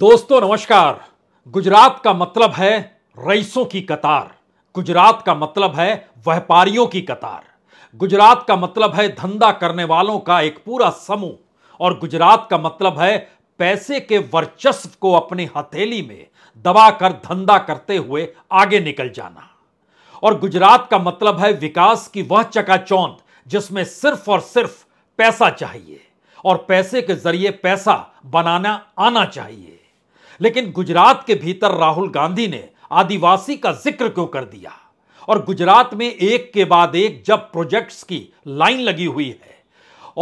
दोस्तों नमस्कार गुजरात का मतलब है रईसों की कतार गुजरात का मतलब है व्यापारियों की कतार गुजरात का मतलब है धंधा करने वालों का एक पूरा समूह और गुजरात का मतलब है पैसे के वर्चस्व को अपनी हथेली में दबाकर धंधा करते हुए आगे निकल जाना और गुजरात का मतलब है विकास की वह चकाचौंध जिसमें सिर्फ और सिर्फ पैसा चाहिए और पैसे के जरिए पैसा बनाना आना चाहिए लेकिन गुजरात के भीतर राहुल गांधी ने आदिवासी का जिक्र क्यों कर दिया और गुजरात में एक के बाद एक जब प्रोजेक्ट्स की लाइन लगी हुई है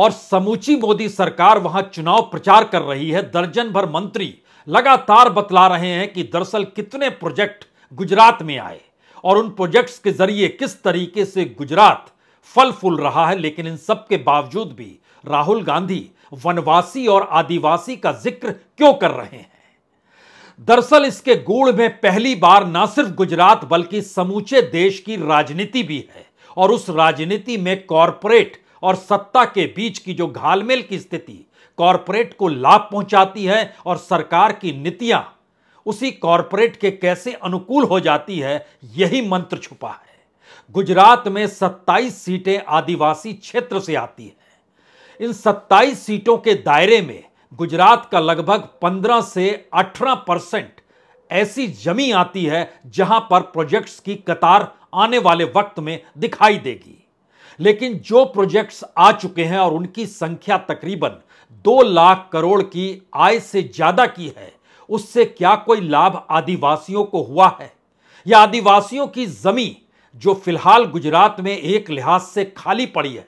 और समूची मोदी सरकार वहां चुनाव प्रचार कर रही है दर्जन भर मंत्री लगातार बतला रहे हैं कि दरअसल कितने प्रोजेक्ट गुजरात में आए और उन प्रोजेक्ट्स के जरिए किस तरीके से गुजरात फल फूल रहा है लेकिन इन सब के बावजूद भी राहुल गांधी वनवासी और आदिवासी का जिक्र क्यों कर रहे हैं दरअसल इसके गुड़ में पहली बार ना सिर्फ गुजरात बल्कि समूचे देश की राजनीति भी है और उस राजनीति में कॉरपोरेट और सत्ता के बीच की जो घालमेल की स्थिति कॉरपोरेट को लाभ पहुंचाती है और सरकार की नीतियां उसी कॉरपोरेट के कैसे अनुकूल हो जाती है यही मंत्र छुपा है गुजरात में 27 सीटें आदिवासी क्षेत्र से आती हैं इन 27 सीटों के दायरे में गुजरात का लगभग 15 से 18 परसेंट ऐसी जमी आती है जहां पर प्रोजेक्ट्स की कतार आने वाले वक्त में दिखाई देगी लेकिन जो प्रोजेक्ट्स आ चुके हैं और उनकी संख्या तकरीबन दो लाख करोड़ की आय से ज्यादा की है उससे क्या कोई लाभ आदिवासियों को हुआ है या आदिवासियों की जमी जो फिलहाल गुजरात में एक लिहाज से खाली पड़ी है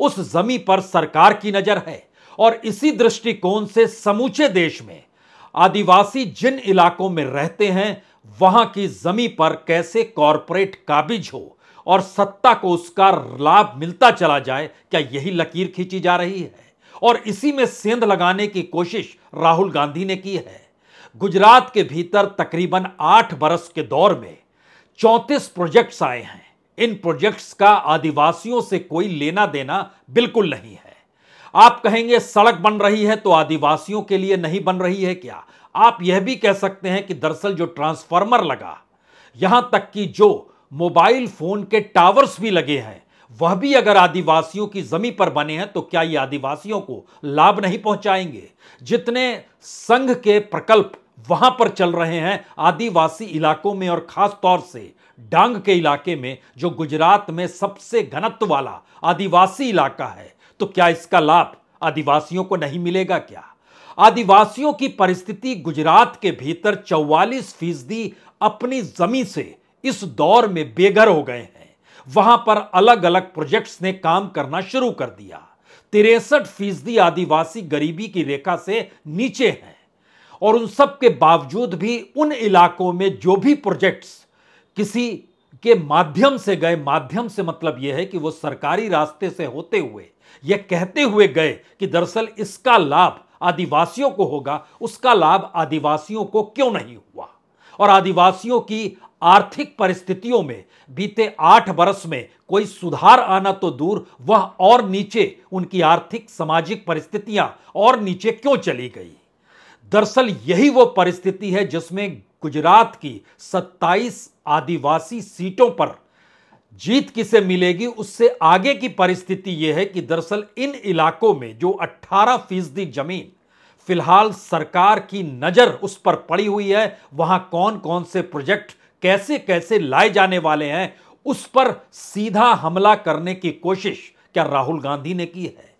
उस जमी पर सरकार की नजर है और इसी दृष्टिकोण से समूचे देश में आदिवासी जिन इलाकों में रहते हैं वहां की जमी पर कैसे कॉरपोरेट काबिज हो और सत्ता को उसका लाभ मिलता चला जाए क्या यही लकीर खींची जा रही है और इसी में सेंध लगाने की कोशिश राहुल गांधी ने की है गुजरात के भीतर तकरीबन आठ बरस के दौर में चौंतीस प्रोजेक्ट्स आए हैं इन प्रोजेक्ट्स का आदिवासियों से कोई लेना देना बिल्कुल नहीं है आप कहेंगे सड़क बन रही है तो आदिवासियों के लिए नहीं बन रही है क्या आप यह भी कह सकते हैं कि दरअसल जो ट्रांसफार्मर लगा यहां तक कि जो मोबाइल फोन के टावर्स भी लगे हैं वह भी अगर आदिवासियों की जमी पर बने हैं तो क्या ये आदिवासियों को लाभ नहीं पहुंचाएंगे जितने संघ के प्रकल्प वहां पर चल रहे हैं आदिवासी इलाकों में और खास तौर से डांग के इलाके में जो गुजरात में सबसे घनत्व वाला आदिवासी इलाका है तो क्या इसका लाभ आदिवासियों को नहीं मिलेगा क्या आदिवासियों की परिस्थिति गुजरात के भीतर 44 फीसदी अपनी जमी से इस दौर में बेघर हो गए हैं वहां पर अलग अलग प्रोजेक्ट्स ने काम करना शुरू कर दिया तिरसठ फीसदी आदिवासी गरीबी की रेखा से नीचे हैं और उन सब के बावजूद भी उन इलाकों में जो भी प्रोजेक्ट्स किसी के माध्यम से गए माध्यम से मतलब यह है कि वो सरकारी रास्ते से होते हुए यह कहते हुए गए कि दरअसल इसका लाभ आदिवासियों को होगा उसका लाभ आदिवासियों को क्यों नहीं हुआ और आदिवासियों की आर्थिक परिस्थितियों में बीते आठ बरस में कोई सुधार आना तो दूर वह और नीचे उनकी आर्थिक सामाजिक परिस्थितियां और नीचे क्यों चली गई दरअसल यही वो परिस्थिति है जिसमें गुजरात की 27 आदिवासी सीटों पर जीत किसे मिलेगी उससे आगे की परिस्थिति यह है कि दरअसल इन इलाकों में जो 18 फीसदी जमीन फिलहाल सरकार की नज़र उस पर पड़ी हुई है वहां कौन कौन से प्रोजेक्ट कैसे कैसे लाए जाने वाले हैं उस पर सीधा हमला करने की कोशिश क्या राहुल गांधी ने की है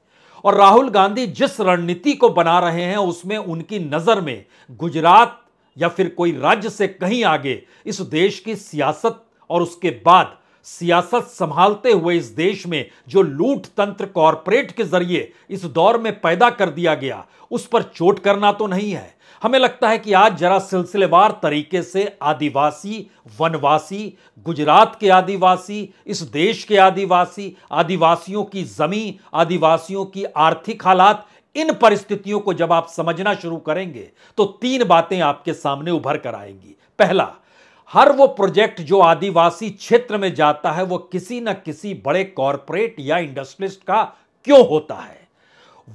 और राहुल गांधी जिस रणनीति को बना रहे हैं उसमें उनकी नज़र में गुजरात या फिर कोई राज्य से कहीं आगे इस देश की सियासत और उसके बाद सियासत संभालते हुए इस देश में जो लूट तंत्र कॉरपोरेट के जरिए इस दौर में पैदा कर दिया गया उस पर चोट करना तो नहीं है हमें लगता है कि आज जरा सिलसिलेवार तरीके से आदिवासी वनवासी गुजरात के आदिवासी इस देश के आदिवासी आदिवासियों की जमी आदिवासियों की आर्थिक हालात इन परिस्थितियों को जब आप समझना शुरू करेंगे तो तीन बातें आपके सामने उभर कर आएंगी पहला हर वो प्रोजेक्ट जो आदिवासी क्षेत्र में जाता है वो किसी न किसी बड़े कॉरपोरेट या इंडस्ट्रिस्ट का क्यों होता है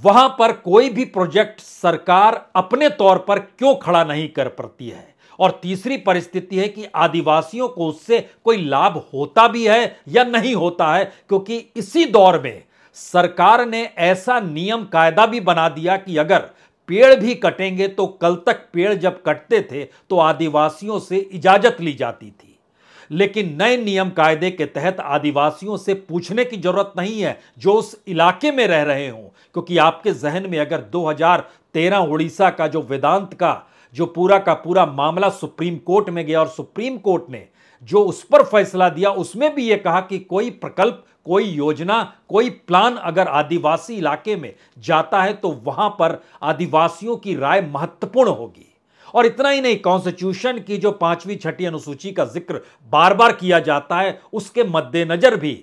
वहां पर कोई भी प्रोजेक्ट सरकार अपने तौर पर क्यों खड़ा नहीं कर पाती है और तीसरी परिस्थिति है कि आदिवासियों को उससे कोई लाभ होता भी है या नहीं होता है क्योंकि इसी दौर में सरकार ने ऐसा नियम कायदा भी बना दिया कि अगर पेड़ भी कटेंगे तो कल तक पेड़ जब कटते थे तो आदिवासियों से इजाजत ली जाती थी लेकिन नए नियम कायदे के तहत आदिवासियों से पूछने की जरूरत नहीं है जो उस इलाके में रह रहे हों क्योंकि आपके जहन में अगर 2013 उड़ीसा का जो वेदांत का जो पूरा का पूरा मामला सुप्रीम कोर्ट में गया और सुप्रीम कोर्ट ने जो उस पर फैसला दिया उसमें भी ये कहा कि कोई प्रकल्प कोई योजना कोई प्लान अगर आदिवासी इलाके में जाता है तो वहां पर आदिवासियों की राय महत्वपूर्ण होगी और इतना ही नहीं कॉन्स्टिट्यूशन की जो पांचवी छठी अनुसूची का जिक्र बार बार किया जाता है उसके मद्देनजर भी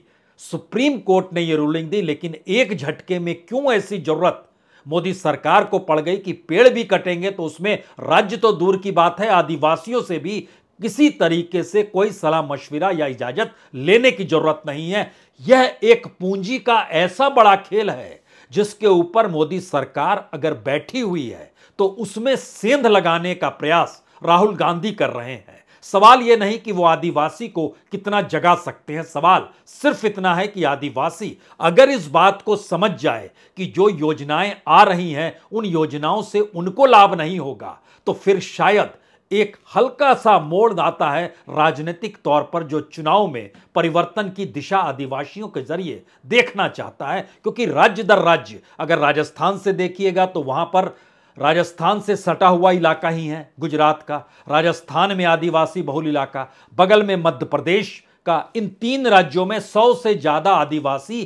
सुप्रीम कोर्ट ने यह रूलिंग दी लेकिन एक झटके में क्यों ऐसी जरूरत मोदी सरकार को पड़ गई कि पेड़ भी कटेंगे तो उसमें राज्य तो दूर की बात है आदिवासियों से भी किसी तरीके से कोई सलाह मशविरा या इजाजत लेने की जरूरत नहीं है यह एक पूंजी का ऐसा बड़ा खेल है जिसके ऊपर मोदी सरकार अगर बैठी हुई है तो उसमें सेंध लगाने का प्रयास राहुल गांधी कर रहे हैं सवाल यह नहीं कि वो आदिवासी को कितना जगा सकते हैं सवाल सिर्फ इतना है कि आदिवासी अगर इस बात को समझ जाए कि जो योजनाएं आ रही हैं उन योजनाओं से उनको लाभ नहीं होगा तो फिर शायद एक हल्का सा मोड़ आता है राजनीतिक तौर पर जो चुनाव में परिवर्तन की दिशा आदिवासियों के जरिए देखना चाहता है क्योंकि राज्य दर राज्य अगर राजस्थान से देखिएगा तो वहां पर राजस्थान से सटा हुआ इलाका ही है गुजरात का राजस्थान में आदिवासी बहुल इलाका बगल में मध्य प्रदेश का इन तीन राज्यों में सौ से ज़्यादा आदिवासी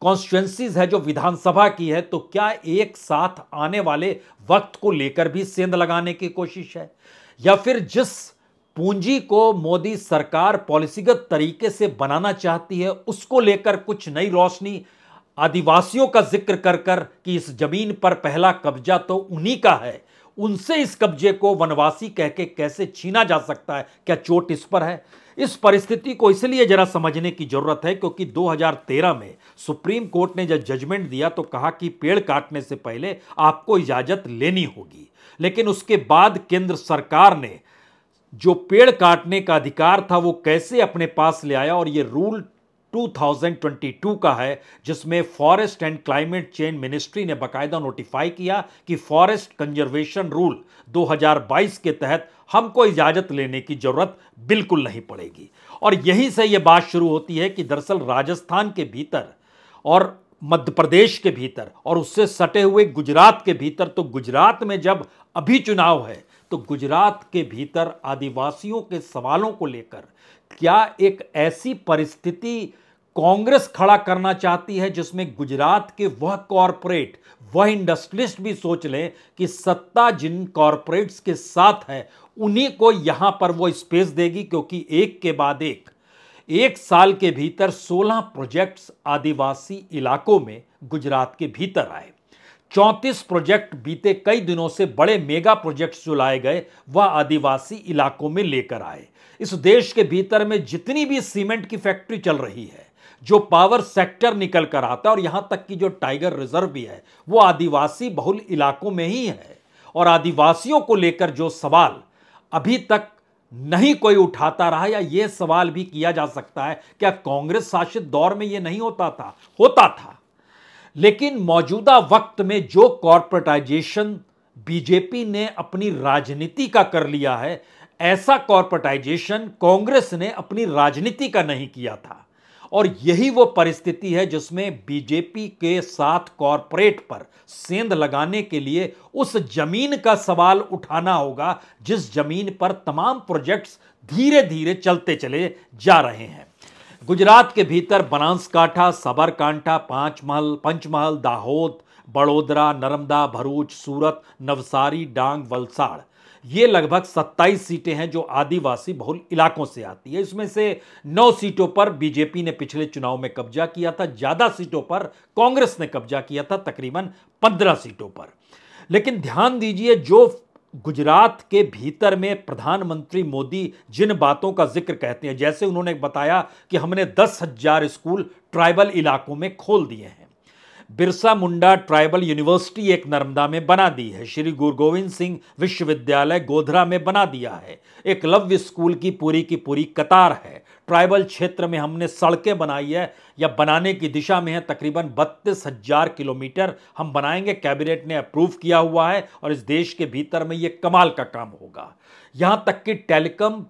कॉन्स्टिट्युएंसीज है जो विधानसभा की है तो क्या एक साथ आने वाले वक्त को लेकर भी सेंध लगाने की कोशिश है या फिर जिस पूंजी को मोदी सरकार पॉलिसीगत तरीके से बनाना चाहती है उसको लेकर कुछ नई रोशनी आदिवासियों का जिक्र कर कर कि इस जमीन पर पहला कब्जा तो उन्हीं का है उनसे इस कब्जे को वनवासी कह के कैसे छीना जा सकता है क्या चोट इस पर है इस परिस्थिति को इसलिए जरा समझने की जरूरत है क्योंकि 2013 में सुप्रीम कोर्ट ने जब जजमेंट दिया तो कहा कि पेड़ काटने से पहले आपको इजाजत लेनी होगी लेकिन उसके बाद केंद्र सरकार ने जो पेड़ काटने का अधिकार था वो कैसे अपने पास ले आया और ये रूल 2022 का है जिसमें forest and climate change ministry ने बकायदा नोटिफाई किया कि फॉरेस्ट कंजर्वेशन रूल 2022 के तहत हमको इजाज़त लेने की ज़रूरत बिल्कुल नहीं पड़ेगी और यहीं से ये बात शुरू होती है कि दरअसल राजस्थान के भीतर और मध्य प्रदेश के भीतर और उससे सटे हुए गुजरात के भीतर तो गुजरात में जब अभी चुनाव है तो गुजरात के भीतर आदिवासियों के सवालों को लेकर क्या एक ऐसी परिस्थिति कांग्रेस खड़ा करना चाहती है जिसमें गुजरात के वह कॉरपोरेट वह इंडस्ट्रियलिस्ट भी सोच लें कि सत्ता जिन कॉरपोरेट्स के साथ है उन्हीं को यहां पर वो स्पेस देगी क्योंकि एक के बाद एक एक साल के भीतर 16 प्रोजेक्ट्स आदिवासी इलाकों में गुजरात के भीतर आए 34 प्रोजेक्ट बीते कई दिनों से बड़े मेगा प्रोजेक्ट्स जो लाए गए वह आदिवासी इलाकों में लेकर आए इस देश के भीतर में जितनी भी सीमेंट की फैक्ट्री चल रही है जो पावर सेक्टर निकल कर आता है और यहां तक कि जो टाइगर रिजर्व भी है वो आदिवासी बहुल इलाकों में ही है और आदिवासियों को लेकर जो सवाल अभी तक नहीं कोई उठाता रहा या यह सवाल भी किया जा सकता है क्या कांग्रेस शासित दौर में यह नहीं होता था होता था लेकिन मौजूदा वक्त में जो कॉरपोरेटाइजेशन बीजेपी ने अपनी राजनीति का कर लिया है ऐसा कॉरपोरेटाइजेशन कांग्रेस ने अपनी राजनीति का नहीं किया था और यही वो परिस्थिति है जिसमें बीजेपी के साथ कॉरपोरेट पर सेंध लगाने के लिए उस जमीन का सवाल उठाना होगा जिस जमीन पर तमाम प्रोजेक्ट्स धीरे धीरे चलते चले जा रहे हैं गुजरात के भीतर बनासकांठा साबरकांठा पांचमहल पंचमहल दाहोद बड़ोदरा नर्मदा भरूच सूरत नवसारी डांग वलसाड़ ये लगभग 27 सीटें हैं जो आदिवासी बहुल इलाकों से आती है इसमें से 9 सीटों पर बीजेपी ने पिछले चुनाव में कब्जा किया था ज़्यादा सीटों पर कांग्रेस ने कब्जा किया था तकरीबन 15 सीटों पर लेकिन ध्यान दीजिए जो गुजरात के भीतर में प्रधानमंत्री मोदी जिन बातों का जिक्र कहते हैं जैसे उन्होंने बताया कि हमने दस हजार स्कूल ट्राइबल इलाकों में खोल दिए हैं बिरसा मुंडा ट्राइबल यूनिवर्सिटी एक नर्मदा में बना दी है श्री गुरु गोविंद सिंह विश्वविद्यालय गोधरा में बना दिया है एक लव्य स्कूल की पूरी की पूरी कतार है ट्राइबल क्षेत्र में हमने सड़कें बनाई है या बनाने की दिशा में है तकरीबन बत्तीस हजार किलोमीटर हम बनाएंगे कैबिनेट ने अप्रूव किया हुआ है और इस देश के भीतर में ये कमाल का काम होगा यहाँ तक कि टेलीकॉम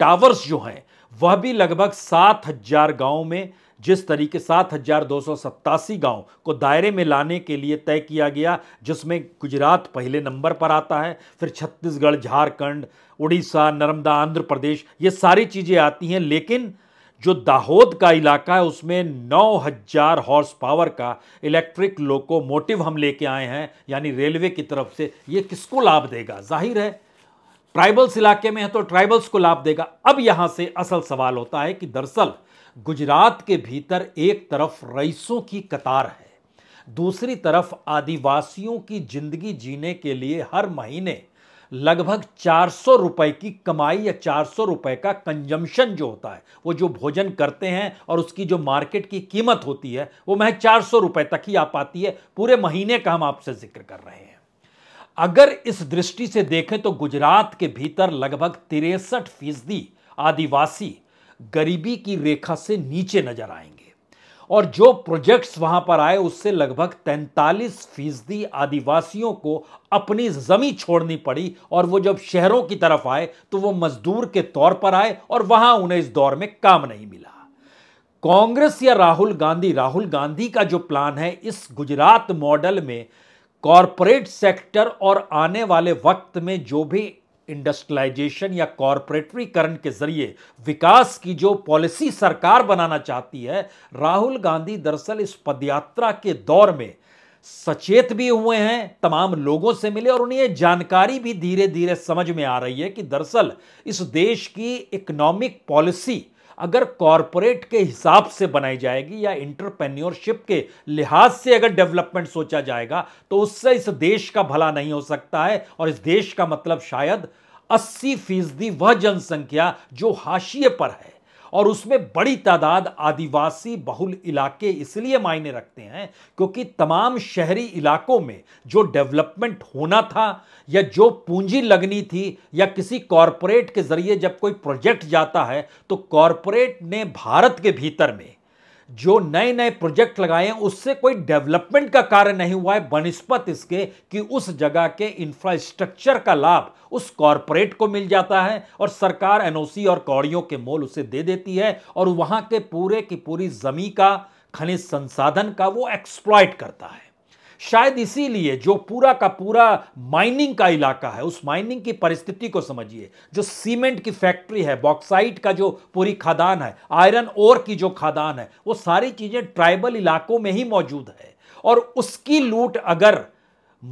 टावर्स जो हैं वह भी लगभग सात हजार गाँव में जिस तरीके सात हजार दो सौ सत्तासी गाँव को दायरे में लाने के लिए तय किया गया जिसमें गुजरात पहले नंबर पर आता है फिर छत्तीसगढ़ झारखंड उड़ीसा नर्मदा आंध्र प्रदेश ये सारी चीज़ें आती हैं लेकिन जो दाहोद का इलाका है उसमें 9000 हॉर्स पावर का इलेक्ट्रिक लोकोमोटिव हम लेके आए हैं यानी रेलवे की तरफ से ये किसको लाभ देगा जाहिर है ट्राइबल्स इलाके में है तो ट्राइबल्स को लाभ देगा अब यहाँ से असल सवाल होता है कि दरअसल गुजरात के भीतर एक तरफ रईसों की कतार है दूसरी तरफ आदिवासियों की जिंदगी जीने के लिए हर महीने लगभग 400 रुपए की कमाई या 400 रुपए का कंजम्पशन जो होता है वो जो भोजन करते हैं और उसकी जो मार्केट की कीमत होती है वो महज 400 रुपए तक ही आ पाती है पूरे महीने का हम आपसे जिक्र कर रहे हैं अगर इस दृष्टि से देखें तो गुजरात के भीतर लगभग तिरसठ फीसदी आदिवासी गरीबी की रेखा से नीचे नजर आएंगे और जो प्रोजेक्ट्स वहां पर आए उससे लगभग 43 फीसदी आदिवासियों को अपनी जमी छोड़नी पड़ी और वो जब शहरों की तरफ आए तो वो मजदूर के तौर पर आए और वहां उन्हें इस दौर में काम नहीं मिला कांग्रेस या राहुल गांधी राहुल गांधी का जो प्लान है इस गुजरात मॉडल में कॉरपोरेट सेक्टर और आने वाले वक्त में जो भी इंडस्ट्रियलाइजेशन या कॉरपोरेटरीकरण के जरिए विकास की जो पॉलिसी सरकार बनाना चाहती है राहुल गांधी दरअसल इस पदयात्रा के दौर में सचेत भी हुए हैं तमाम लोगों से मिले और उन्हें ये जानकारी भी धीरे धीरे समझ में आ रही है कि दरअसल इस देश की इकोनॉमिक पॉलिसी अगर कॉरपोरेट के हिसाब से बनाई जाएगी या इंटरप्रेन्योरशिप के लिहाज से अगर डेवलपमेंट सोचा जाएगा तो उससे इस देश का भला नहीं हो सकता है और इस देश का मतलब शायद अस्सी फीसदी वह जनसंख्या जो हाशिए पर है और उसमें बड़ी तादाद आदिवासी बहुल इलाके इसलिए मायने रखते हैं क्योंकि तमाम शहरी इलाकों में जो डेवलपमेंट होना था या जो पूंजी लगनी थी या किसी कॉरपोरेट के जरिए जब कोई प्रोजेक्ट जाता है तो कॉरपोरेट ने भारत के भीतर में जो नए नए प्रोजेक्ट लगाए हैं उससे कोई डेवलपमेंट का कार्य नहीं हुआ है बनस्पत इसके कि उस जगह के इंफ्रास्ट्रक्चर का लाभ उस कॉरपोरेट को मिल जाता है और सरकार एनओसी और कौड़ियों के मोल उसे दे देती है और वहां के पूरे की पूरी जमी का खनिज संसाधन का वो एक्सप्लॉयट करता है शायद इसीलिए जो पूरा का पूरा माइनिंग का इलाका है उस माइनिंग की परिस्थिति को समझिए जो सीमेंट की फैक्ट्री है बॉक्साइट का जो पूरी खदान है आयरन ओर की जो खदान है वो सारी चीज़ें ट्राइबल इलाकों में ही मौजूद है और उसकी लूट अगर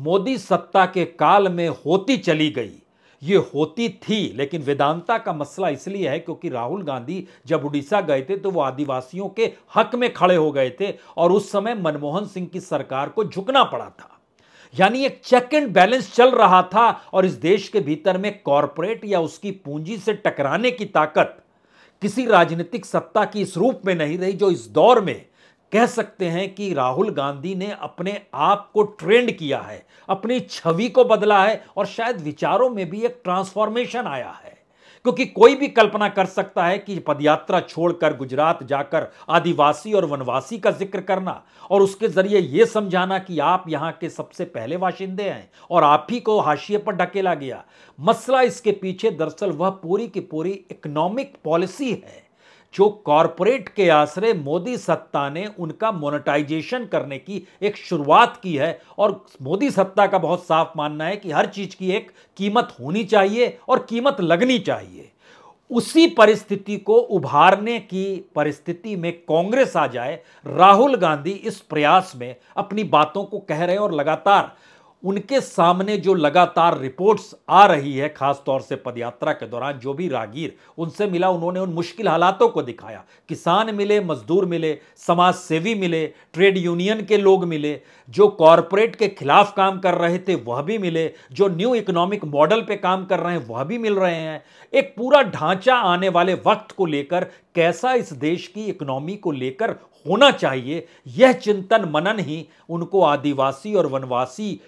मोदी सत्ता के काल में होती चली गई ये होती थी लेकिन वेदांता का मसला इसलिए है क्योंकि राहुल गांधी जब उड़ीसा गए थे तो वो आदिवासियों के हक में खड़े हो गए थे और उस समय मनमोहन सिंह की सरकार को झुकना पड़ा था यानी एक चेक एंड बैलेंस चल रहा था और इस देश के भीतर में कॉरपोरेट या उसकी पूंजी से टकराने की ताकत किसी राजनीतिक सत्ता की इस रूप में नहीं रही जो इस दौर में कह सकते हैं कि राहुल गांधी ने अपने आप को ट्रेंड किया है अपनी छवि को बदला है और शायद विचारों में भी एक ट्रांसफॉर्मेशन आया है क्योंकि कोई भी कल्पना कर सकता है कि पदयात्रा छोड़कर गुजरात जाकर आदिवासी और वनवासी का जिक्र करना और उसके जरिए यह समझाना कि आप यहाँ के सबसे पहले वाशिंदे हैं और आप ही को हाशिए पर ढकेला गया मसला इसके पीछे दरअसल वह पूरी की पूरी इकोनॉमिक पॉलिसी है जो कॉरपोरेट के आश्रय मोदी सत्ता ने उनका मोनेटाइजेशन करने की एक शुरुआत की है और मोदी सत्ता का बहुत साफ मानना है कि हर चीज़ की एक कीमत होनी चाहिए और कीमत लगनी चाहिए उसी परिस्थिति को उभारने की परिस्थिति में कांग्रेस आ जाए राहुल गांधी इस प्रयास में अपनी बातों को कह रहे हैं और लगातार उनके सामने जो लगातार रिपोर्ट्स आ रही है खासतौर से पदयात्रा के दौरान जो भी रागीर उनसे मिला उन्होंने उन मुश्किल हालातों को दिखाया किसान मिले मजदूर मिले समाज सेवी मिले ट्रेड यूनियन के लोग मिले जो कॉरपोरेट के खिलाफ काम कर रहे थे वह भी मिले जो न्यू इकोनॉमिक मॉडल पे काम कर रहे हैं वह भी मिल रहे हैं एक पूरा ढांचा आने वाले वक्त को लेकर कैसा इस देश की इकोनॉमी को लेकर होना चाहिए यह चिंतन मनन ही उनको आदिवासी और वनवासी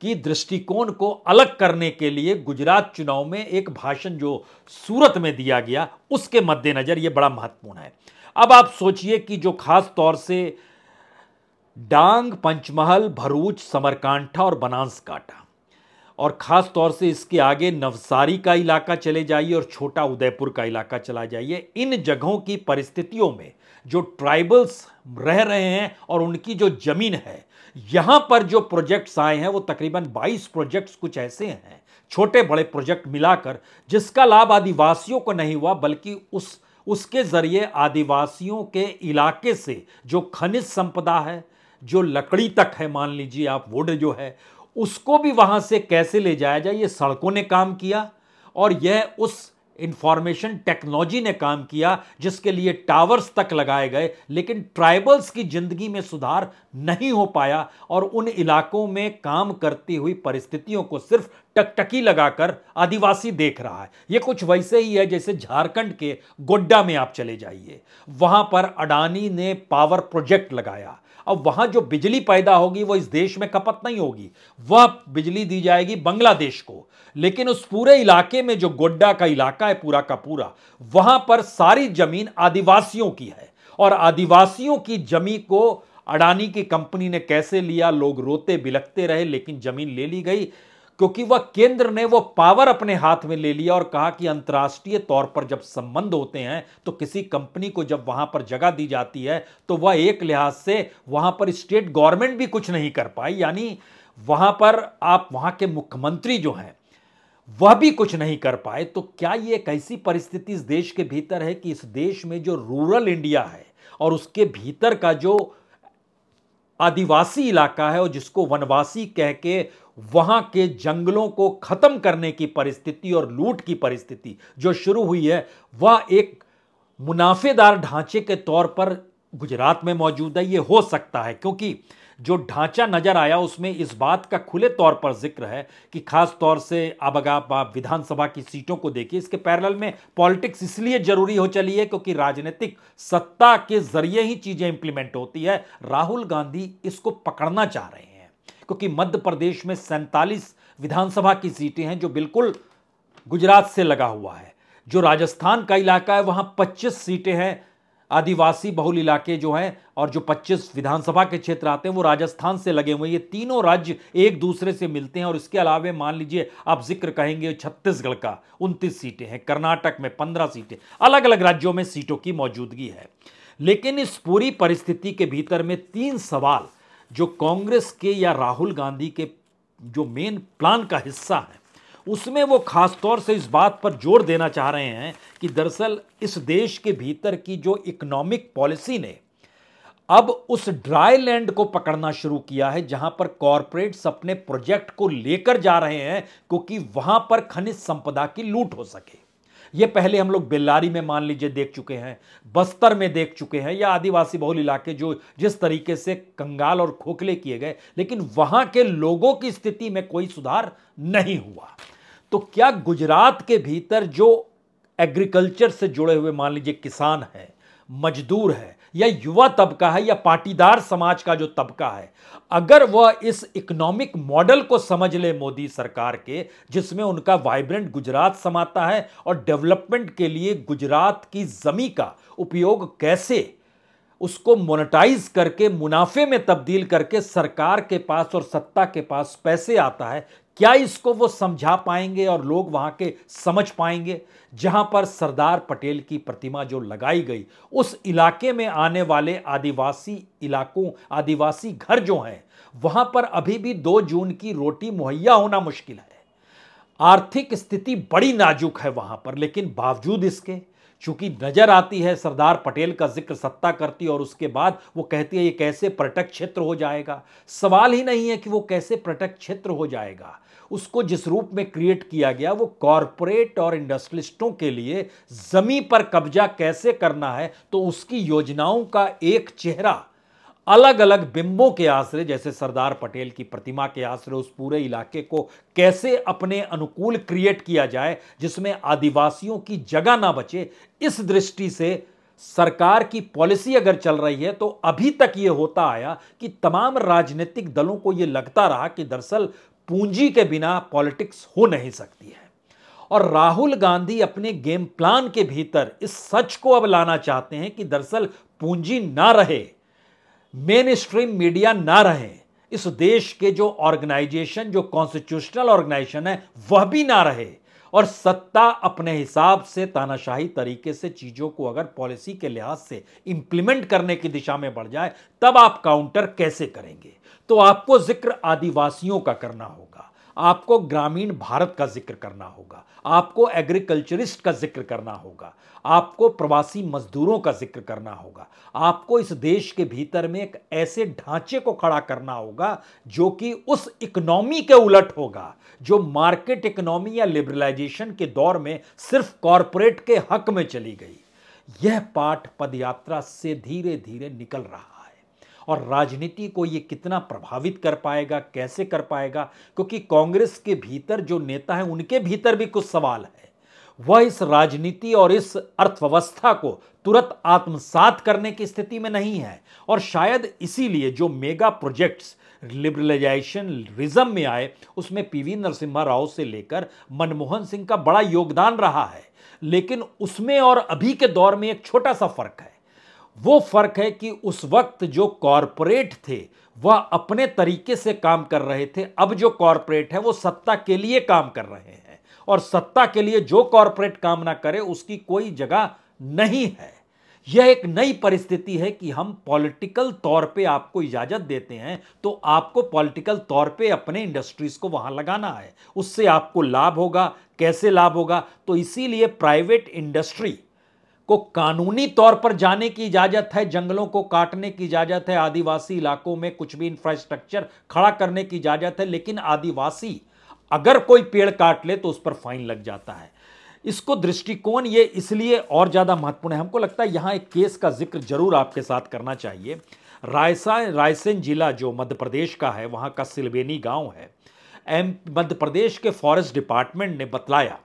की दृष्टिकोण को अलग करने के लिए गुजरात चुनाव में एक भाषण जो सूरत में दिया गया उसके मद्देनज़र ये बड़ा महत्वपूर्ण है अब आप सोचिए कि जो खास तौर से डांग पंचमहल भरूच समरकांठा और बनासकांठा और ख़ास तौर से इसके आगे नवसारी का इलाका चले जाइए और छोटा उदयपुर का इलाका चला जाइए इन जगहों की परिस्थितियों में जो ट्राइबल्स रह रहे हैं और उनकी जो ज़मीन है यहां पर जो प्रोजेक्ट्स आए हैं वो तकरीबन 22 प्रोजेक्ट्स कुछ ऐसे हैं छोटे बड़े प्रोजेक्ट मिलाकर जिसका लाभ आदिवासियों को नहीं हुआ बल्कि उस उसके ज़रिए आदिवासियों के इलाके से जो खनिज संपदा है जो लकड़ी तक है मान लीजिए आप वुड जो है उसको भी वहां से कैसे ले जाया जाए ये सड़कों ने काम किया और यह उस इंफॉर्मेशन टेक्नोलॉजी ने काम किया जिसके लिए टावर्स तक लगाए गए लेकिन ट्राइबल्स की ज़िंदगी में सुधार नहीं हो पाया और उन इलाकों में काम करती हुई परिस्थितियों को सिर्फ टकटकी लगाकर आदिवासी देख रहा है ये कुछ वैसे ही है जैसे झारखंड के गोड्डा में आप चले जाइए वहां पर अडानी ने पावर प्रोजेक्ट लगाया अब वहां जो बिजली पैदा होगी वो इस देश में खपत नहीं होगी वह बिजली दी जाएगी बांग्लादेश को लेकिन उस पूरे इलाके में जो गोड्डा का इलाका है पूरा का पूरा वहां पर सारी जमीन आदिवासियों की है और आदिवासियों की जमी को अडानी की कंपनी ने कैसे लिया लोग रोते बिलखते रहे लेकिन जमीन ले ली गई क्योंकि वह केंद्र ने वो पावर अपने हाथ में ले लिया और कहा कि अंतर्राष्ट्रीय तौर पर जब संबंध होते हैं तो किसी कंपनी को जब वहां पर जगह दी जाती है तो वह एक लिहाज से वहां पर स्टेट गवर्नमेंट भी कुछ नहीं कर पाई यानी वहां पर आप वहां के मुख्यमंत्री जो हैं वह भी कुछ नहीं कर पाए तो क्या ये एक ऐसी परिस्थिति इस देश के भीतर है कि इस देश में जो रूरल इंडिया है और उसके भीतर का जो आदिवासी इलाका है और जिसको वनवासी कह के वहां के जंगलों को खत्म करने की परिस्थिति और लूट की परिस्थिति जो शुरू हुई है वह एक मुनाफेदार ढांचे के तौर पर गुजरात में मौजूद है ये हो सकता है क्योंकि जो ढांचा नजर आया उसमें इस बात का खुले तौर पर जिक्र है कि खास तौर से अब अगर आप विधानसभा की सीटों को देखिए इसके पैरल में पॉलिटिक्स इसलिए जरूरी हो चली है क्योंकि राजनीतिक सत्ता के जरिए ही चीजें इंप्लीमेंट होती है राहुल गांधी इसको पकड़ना चाह रहे हैं क्योंकि मध्य प्रदेश में सैंतालीस विधानसभा की सीटें हैं जो बिल्कुल गुजरात से लगा हुआ है जो राजस्थान का इलाका है वहां 25 सीटें हैं आदिवासी बहुल इलाके जो हैं और जो 25 विधानसभा के क्षेत्र आते हैं वो राजस्थान से लगे हुए ये तीनों राज्य एक दूसरे से मिलते हैं और इसके अलावा मान लीजिए आप जिक्र कहेंगे छत्तीसगढ़ का उनतीस सीटें हैं कर्नाटक में पंद्रह सीटें अलग अलग राज्यों में सीटों की मौजूदगी है लेकिन इस पूरी परिस्थिति के भीतर में तीन सवाल जो कांग्रेस के या राहुल गांधी के जो मेन प्लान का हिस्सा है उसमें वो ख़ास तौर से इस बात पर जोर देना चाह रहे हैं कि दरअसल इस देश के भीतर की जो इकोनॉमिक पॉलिसी ने अब उस ड्राई लैंड को पकड़ना शुरू किया है जहां पर कॉरपोरेट्स अपने प्रोजेक्ट को लेकर जा रहे हैं क्योंकि वहां पर खनिज संपदा की लूट हो सके ये पहले हम लोग बेल्लारी में मान लीजिए देख चुके हैं बस्तर में देख चुके हैं या आदिवासी बहुल इलाके जो जिस तरीके से कंगाल और खोखले किए गए लेकिन वहाँ के लोगों की स्थिति में कोई सुधार नहीं हुआ तो क्या गुजरात के भीतर जो एग्रीकल्चर से जुड़े हुए मान लीजिए किसान हैं मजदूर हैं या युवा तबका है या पाटीदार समाज का जो तबका है अगर वह इस इकोनॉमिक मॉडल को समझ ले मोदी सरकार के जिसमें उनका वाइब्रेंट गुजरात समाता है और डेवलपमेंट के लिए गुजरात की जमी का उपयोग कैसे उसको मोनेटाइज करके मुनाफे में तब्दील करके सरकार के पास और सत्ता के पास पैसे आता है क्या इसको वो समझा पाएंगे और लोग वहां के समझ पाएंगे जहां पर सरदार पटेल की प्रतिमा जो लगाई गई उस इलाके में आने वाले आदिवासी इलाकों आदिवासी घर जो हैं वहां पर अभी भी दो जून की रोटी मुहैया होना मुश्किल है आर्थिक स्थिति बड़ी नाजुक है वहां पर लेकिन बावजूद इसके चूंकि नजर आती है सरदार पटेल का जिक्र सत्ता करती और उसके बाद वो कहती है ये कैसे पर्यटक क्षेत्र हो जाएगा सवाल ही नहीं है कि वो कैसे पर्यटक क्षेत्र हो जाएगा उसको जिस रूप में क्रिएट किया गया वो कॉरपोरेट और इंडस्ट्रिस्टों के लिए जमी पर कब्जा कैसे करना है तो उसकी योजनाओं का एक चेहरा अलग अलग बिंबों के आश्रय जैसे सरदार पटेल की प्रतिमा के आश्रय उस पूरे इलाके को कैसे अपने अनुकूल क्रिएट किया जाए जिसमें आदिवासियों की जगह ना बचे इस दृष्टि से सरकार की पॉलिसी अगर चल रही है तो अभी तक ये होता आया कि तमाम राजनीतिक दलों को ये लगता रहा कि दरअसल पूंजी के बिना पॉलिटिक्स हो नहीं सकती है और राहुल गांधी अपने गेम प्लान के भीतर इस सच को अब लाना चाहते हैं कि दरअसल पूंजी ना रहे मेन स्ट्रीम मीडिया ना रहे इस देश के जो ऑर्गेनाइजेशन जो कॉन्स्टिट्यूशनल ऑर्गेनाइजेशन है वह भी ना रहे और सत्ता अपने हिसाब से तानाशाही तरीके से चीज़ों को अगर पॉलिसी के लिहाज से इंप्लीमेंट करने की दिशा में बढ़ जाए तब आप काउंटर कैसे करेंगे तो आपको जिक्र आदिवासियों का करना होगा आपको ग्रामीण भारत का जिक्र करना होगा आपको एग्रीकल्चरिस्ट का जिक्र करना होगा आपको प्रवासी मजदूरों का जिक्र करना होगा आपको इस देश के भीतर में एक ऐसे ढांचे को खड़ा करना होगा जो कि उस इकोनॉमी के उलट होगा जो मार्केट इकोनॉमी या लिबरलाइजेशन के दौर में सिर्फ कॉरपोरेट के हक में चली गई यह पाठ पदयात्रा से धीरे धीरे निकल रहा और राजनीति को ये कितना प्रभावित कर पाएगा कैसे कर पाएगा क्योंकि कांग्रेस के भीतर जो नेता हैं उनके भीतर भी कुछ सवाल है वह इस राजनीति और इस अर्थव्यवस्था को तुरंत आत्मसात करने की स्थिति में नहीं है और शायद इसीलिए जो मेगा प्रोजेक्ट्स लिबरलाइजेशन रिजम में आए उसमें पीवी नरसिम्हा राव से लेकर मनमोहन सिंह का बड़ा योगदान रहा है लेकिन उसमें और अभी के दौर में एक छोटा सा फर्क है वो फ़र्क है कि उस वक्त जो कॉरपोरेट थे वह अपने तरीके से काम कर रहे थे अब जो कॉरपोरेट है वो सत्ता के लिए काम कर रहे हैं और सत्ता के लिए जो कॉरपोरेट काम ना करे उसकी कोई जगह नहीं है यह एक नई परिस्थिति है कि हम पॉलिटिकल तौर पे आपको इजाज़त देते हैं तो आपको पॉलिटिकल तौर पे अपने इंडस्ट्रीज़ को वहां लगाना है उससे आपको लाभ होगा कैसे लाभ होगा तो इसीलिए प्राइवेट इंडस्ट्री को कानूनी तौर पर जाने की इजाजत है जंगलों को काटने की इजाजत है आदिवासी इलाकों में कुछ भी इंफ्रास्ट्रक्चर खड़ा करने की इजाजत है लेकिन आदिवासी अगर कोई पेड़ काट ले तो उस पर फाइन लग जाता है इसको दृष्टिकोण ये इसलिए और ज़्यादा महत्वपूर्ण है हमको लगता है यहाँ एक केस का जिक्र जरूर आपके साथ करना चाहिए रायसा रायसेन जिला जो मध्य प्रदेश का है वहां का सिलवेनी गांव है एम मध्य प्रदेश के फॉरेस्ट डिपार्टमेंट ने बतलाया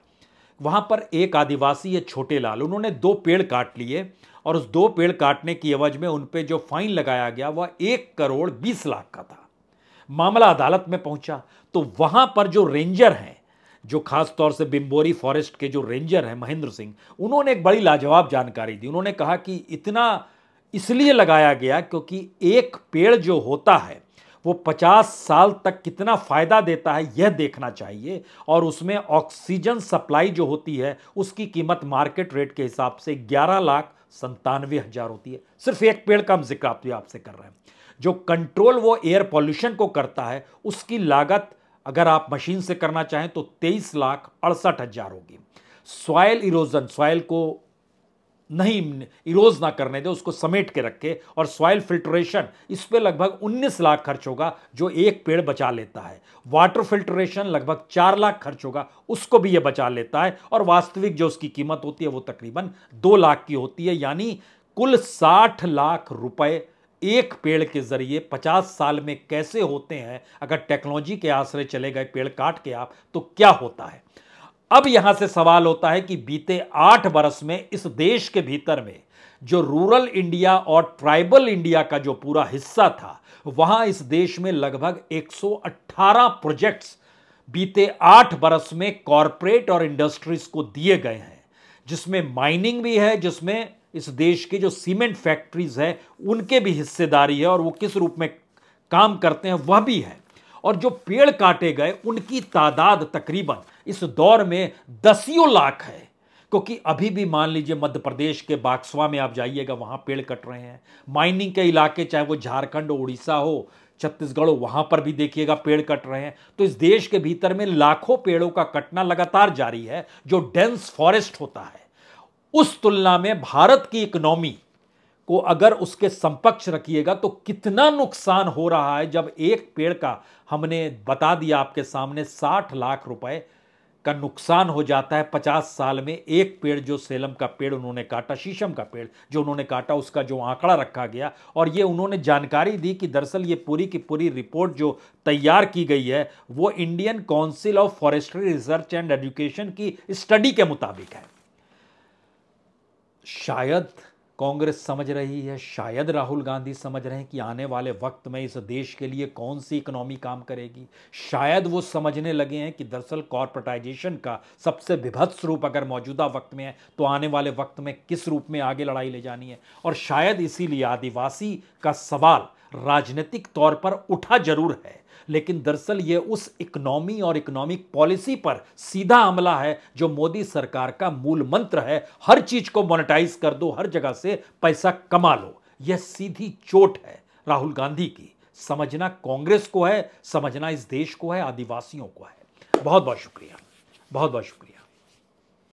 वहाँ पर एक आदिवासी है छोटे लाल उन्होंने दो पेड़ काट लिए और उस दो पेड़ काटने की एवज में उन पर जो फाइन लगाया गया वह एक करोड़ बीस लाख का था मामला अदालत में पहुंचा तो वहाँ पर जो रेंजर हैं जो खास तौर से बिम्बोरी फॉरेस्ट के जो रेंजर हैं महेंद्र सिंह उन्होंने एक बड़ी लाजवाब जानकारी दी उन्होंने कहा कि इतना इसलिए लगाया गया क्योंकि एक पेड़ जो होता है वो 50 साल तक कितना फ़ायदा देता है यह देखना चाहिए और उसमें ऑक्सीजन सप्लाई जो होती है उसकी कीमत मार्केट रेट के हिसाब से ग्यारह लाख संतानवे हज़ार होती है सिर्फ एक पेड़ का हम जिक्र आप आपसे कर रहे हैं जो कंट्रोल वो एयर पॉल्यूशन को करता है उसकी लागत अगर आप मशीन से करना चाहें तो तेईस लाख अड़सठ हज़ार होगी सॉयल इरोजन सॉयल को नहीं इरोज ना करने दे उसको समेट के रखे और सॉइल फिल्ट्रेशन इस पर लगभग 19 लाख खर्च होगा जो एक पेड़ बचा लेता है वाटर फिल्ट्रेशन लगभग 4 लाख खर्च होगा उसको भी ये बचा लेता है और वास्तविक जो उसकी कीमत होती है वो तकरीबन 2 लाख की होती है यानी कुल 60 लाख रुपए एक पेड़ के जरिए 50 साल में कैसे होते हैं अगर टेक्नोलॉजी के आश्रय चले गए पेड़ काट के आप तो क्या होता है अब यहां से सवाल होता है कि बीते आठ बरस में इस देश के भीतर में जो रूरल इंडिया और ट्राइबल इंडिया का जो पूरा हिस्सा था वहां इस देश में लगभग 118 प्रोजेक्ट्स बीते आठ बरस में कॉरपोरेट और इंडस्ट्रीज को दिए गए हैं जिसमें माइनिंग भी है जिसमें इस देश के जो सीमेंट फैक्ट्रीज है उनके भी हिस्सेदारी है और वो किस रूप में काम करते हैं वह भी है और जो पेड़ काटे गए उनकी तादाद तकरीबन इस दौर में दसियों लाख है क्योंकि अभी भी मान लीजिए मध्य प्रदेश के बागसवा में आप जाइएगा वहाँ पेड़ कट रहे हैं माइनिंग के इलाके चाहे वो झारखंड हो उड़ीसा हो छत्तीसगढ़ हो वहाँ पर भी देखिएगा पेड़ कट रहे हैं तो इस देश के भीतर में लाखों पेड़ों का कटना लगातार जारी है जो डेंस फॉरेस्ट होता है उस तुलना में भारत की इकोनॉमी को अगर उसके समपक्ष रखिएगा तो कितना नुकसान हो रहा है जब एक पेड़ का हमने बता दिया आपके सामने साठ लाख रुपए का नुकसान हो जाता है पचास साल में एक पेड़ जो सेलम का पेड़ उन्होंने काटा शीशम का पेड़ जो उन्होंने काटा उसका जो आंकड़ा रखा गया और ये उन्होंने जानकारी दी कि दरअसल ये पूरी की पूरी रिपोर्ट जो तैयार की गई है वो Indian Council of Forestry Research and Education की स्टडी के मुताबिक है शायद कांग्रेस समझ रही है शायद राहुल गांधी समझ रहे हैं कि आने वाले वक्त में इस देश के लिए कौन सी इकोनॉमी काम करेगी शायद वो समझने लगे हैं कि दरअसल कॉरपोरेटाइजेशन का सबसे विभत्स रूप अगर मौजूदा वक्त में है तो आने वाले वक्त में किस रूप में आगे लड़ाई ले जानी है और शायद इसीलिए आदिवासी का सवाल राजनीतिक तौर पर उठा जरूर है लेकिन दरअसल ये उस इकोनॉमी और इकोनॉमिक पॉलिसी पर सीधा हमला है जो मोदी सरकार का मूल मंत्र है हर चीज को मोनेटाइज कर दो हर जगह से पैसा कमा लो यह सीधी चोट है राहुल गांधी की समझना कांग्रेस को है समझना इस देश को है आदिवासियों को है बहुत बहुत शुक्रिया बहुत बहुत शुक्रिया